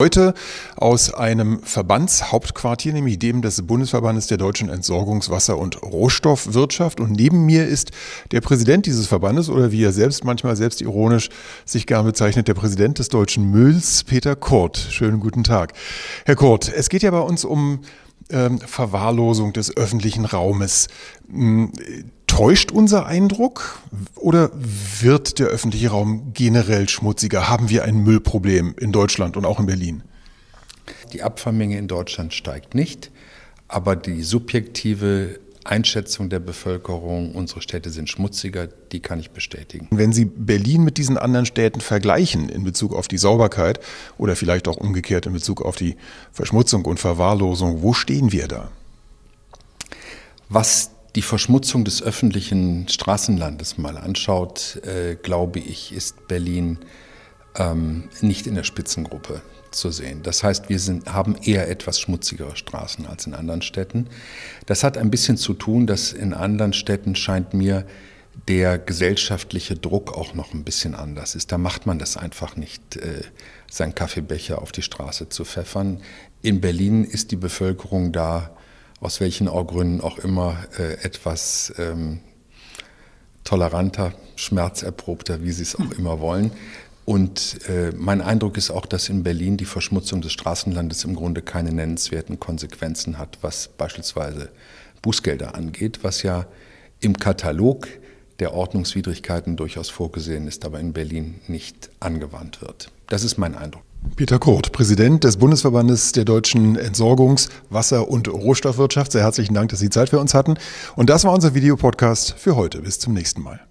Heute aus einem Verbandshauptquartier, nämlich dem des Bundesverbandes der deutschen Entsorgungs-, Wasser- und Rohstoffwirtschaft. Und neben mir ist der Präsident dieses Verbandes oder wie er selbst manchmal selbstironisch sich gern bezeichnet, der Präsident des deutschen Mülls, Peter Kurt. Schönen guten Tag. Herr Kurt, es geht ja bei uns um ähm, Verwahrlosung des öffentlichen Raumes. Hm, täuscht unser Eindruck oder wird der öffentliche Raum generell schmutziger? Haben wir ein Müllproblem in Deutschland und auch in Berlin? Die Abfallmenge in Deutschland steigt nicht, aber die subjektive Einschätzung der Bevölkerung, unsere Städte sind schmutziger, die kann ich bestätigen. Wenn Sie Berlin mit diesen anderen Städten vergleichen in Bezug auf die Sauberkeit oder vielleicht auch umgekehrt in Bezug auf die Verschmutzung und Verwahrlosung, wo stehen wir da? Was die Verschmutzung des öffentlichen Straßenlandes mal anschaut, äh, glaube ich, ist Berlin ähm, nicht in der Spitzengruppe zu sehen. Das heißt, wir sind, haben eher etwas schmutzigere Straßen als in anderen Städten. Das hat ein bisschen zu tun, dass in anderen Städten scheint mir der gesellschaftliche Druck auch noch ein bisschen anders ist. Da macht man das einfach nicht, äh, seinen Kaffeebecher auf die Straße zu pfeffern. In Berlin ist die Bevölkerung da, aus welchen Gründen auch immer, äh, etwas ähm, toleranter, schmerzerprobter, wie sie es auch hm. immer wollen. Und äh, mein Eindruck ist auch, dass in Berlin die Verschmutzung des Straßenlandes im Grunde keine nennenswerten Konsequenzen hat, was beispielsweise Bußgelder angeht, was ja im Katalog der Ordnungswidrigkeiten durchaus vorgesehen ist, aber in Berlin nicht angewandt wird. Das ist mein Eindruck. Peter Kurt, Präsident des Bundesverbandes der deutschen Entsorgungs-, Wasser- und Rohstoffwirtschaft. Sehr herzlichen Dank, dass Sie Zeit für uns hatten. Und das war unser Videopodcast für heute. Bis zum nächsten Mal.